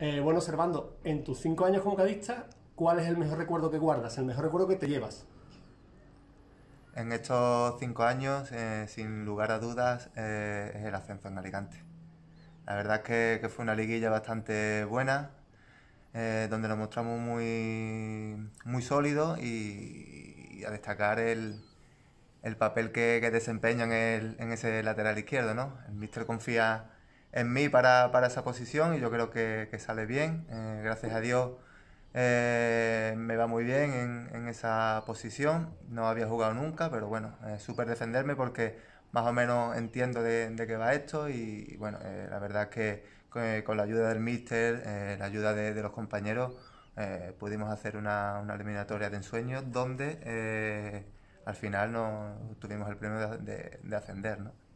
Eh, bueno, Servando, en tus cinco años como cadista, ¿cuál es el mejor recuerdo que guardas, el mejor recuerdo que te llevas? En estos cinco años, eh, sin lugar a dudas, eh, es el ascenso en Alicante. La verdad es que, fue una liguilla bastante buena, donde nos mostramos muy, muy sólidos y, a destacar el, papel que, que desempeñan en, ese lateral izquierdo. ¿no? El Mister confía en mí para, esa posición y yo creo que, sale bien. Eh, gracias a Dios eh, me va muy bien en, esa posición. No había jugado nunca, pero bueno, es eh, súper defenderme porque más o menos entiendo de, qué va esto y, bueno, la verdad es que con, la ayuda del míster, la ayuda de, los compañeros, pudimos hacer una, eliminatoria de ensueño donde al final no tuvimos el premio de, de ascender, ¿no?